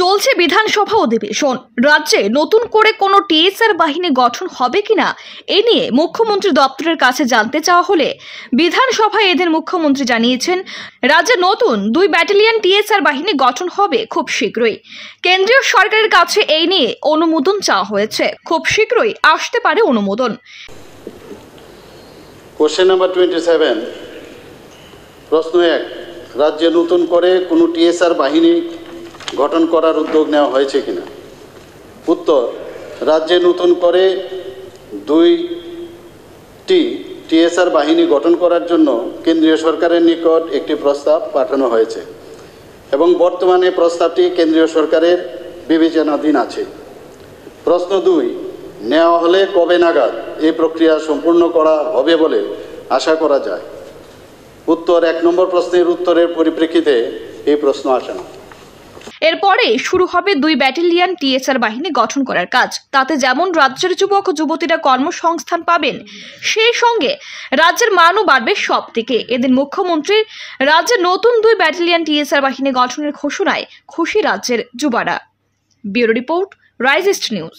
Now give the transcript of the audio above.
চলছে বিধানসভা অধিবেশন রাজ্যে নতুন করে কোনো টিএসআর বাহিনী গঠন হবে কিনা এ নিয়ে মুখ্যমন্ত্রী দপ্তরের কাছে জানতে চাওয়া হলে বিধানসভায় এদের মুখ্যমন্ত্রী জানিয়েছেন রাজ্যে নতুন দুই ব্যাটালিয়ন টিএসআর বাহিনী গঠন হবে খুব শীঘ্রই কেন্দ্রীয় সরকারের কাছে এই নিয়ে অনুমোদন চাওয়া হয়েছে খুব শীঘ্রই আসতে পারে অনুমোদন সেভেন প্রশ্ন এক রাজ্যে নতুন করে কোনো টিএসআর বাহিনী গঠন করার উদ্যোগ নেওয়া হয়েছে কিনা উত্তর রাজ্যে নতুন করে দুইটি টিএসআর বাহিনী গঠন করার জন্য কেন্দ্রীয় সরকারের নিকট একটি প্রস্তাব পাঠানো হয়েছে এবং বর্তমানে প্রস্তাবটি কেন্দ্রীয় সরকারের বিবেচনাধীন আছে প্রশ্ন দুই নেওয়া হলে কবে নাগাদ এই প্রক্রিয়া সম্পূর্ণ করা হবে বলে আশা করা যায় উত্তর এক নম্বর প্রশ্নের উত্তরের পরিপ্রেক্ষিতে এই প্রশ্ন আসে না এরপরে শুরু হবে দুই ব্যাটালিয়ান টিএসআর বাহিনী গঠন করার কাজ তাতে যেমন রাজ্যের যুবক যুবতীরা কর্মসংস্থান পাবেন সেই সঙ্গে রাজ্যের মানও বাড়বে সব থেকে এদিন মুখ্যমন্ত্রী রাজ্যে নতুন দুই ব্যাটালিয়ান টিএসআর বাহিনী গঠনের ঘোষণায় খুশি রাজ্যের যুবারা ব্যুরো রিপোর্ট রাইজেস্ট নিউজ